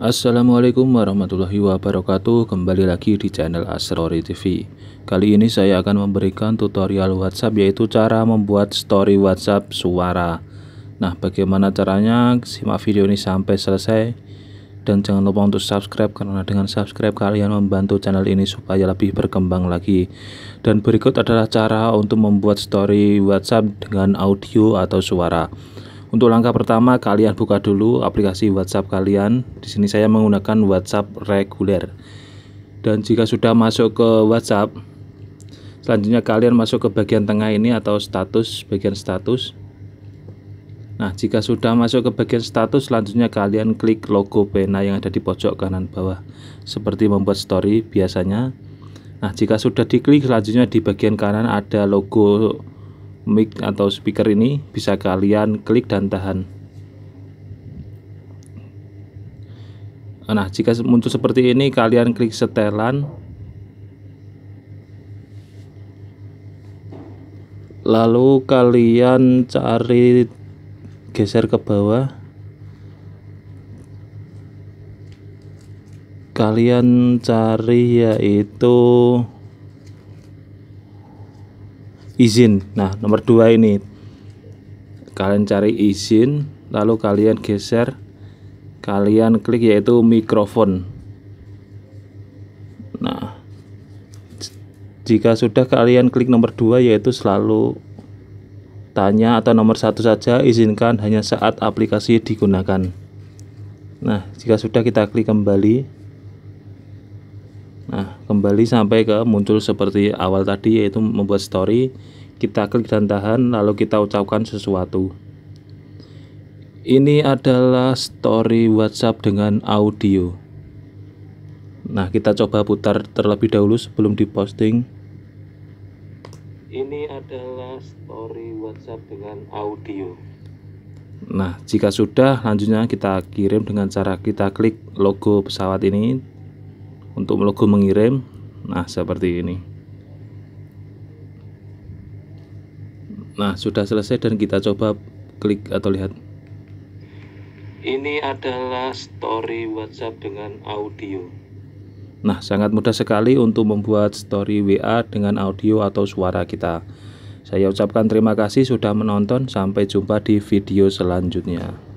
Assalamualaikum warahmatullahi wabarakatuh Kembali lagi di channel Asrori TV Kali ini saya akan memberikan tutorial WhatsApp Yaitu cara membuat story WhatsApp suara Nah bagaimana caranya Simak video ini sampai selesai Dan jangan lupa untuk subscribe Karena dengan subscribe kalian membantu channel ini Supaya lebih berkembang lagi Dan berikut adalah cara untuk membuat story WhatsApp Dengan audio atau suara untuk langkah pertama, kalian buka dulu aplikasi WhatsApp kalian. Di sini saya menggunakan WhatsApp reguler. Dan jika sudah masuk ke WhatsApp, selanjutnya kalian masuk ke bagian tengah ini atau status, bagian status. Nah, jika sudah masuk ke bagian status, selanjutnya kalian klik logo pena yang ada di pojok kanan bawah, seperti membuat story biasanya. Nah, jika sudah diklik, selanjutnya di bagian kanan ada logo mic atau speaker ini bisa kalian klik dan tahan nah jika muncul seperti ini kalian klik setelan lalu kalian cari geser ke bawah kalian cari yaitu izin nah nomor dua ini kalian cari izin lalu kalian geser kalian klik yaitu mikrofon nah jika sudah kalian klik nomor dua yaitu selalu tanya atau nomor satu saja izinkan hanya saat aplikasi digunakan nah jika sudah kita klik kembali Nah, kembali sampai ke muncul seperti awal tadi yaitu membuat story, kita klik dan tahan lalu kita ucapkan sesuatu. Ini adalah story WhatsApp dengan audio. Nah, kita coba putar terlebih dahulu sebelum diposting. Ini adalah story WhatsApp dengan audio. Nah, jika sudah, lanjutnya kita kirim dengan cara kita klik logo pesawat ini untuk logo mengirim nah seperti ini nah sudah selesai dan kita coba klik atau lihat ini adalah story WhatsApp dengan audio nah sangat mudah sekali untuk membuat story WA dengan audio atau suara kita saya ucapkan terima kasih sudah menonton sampai jumpa di video selanjutnya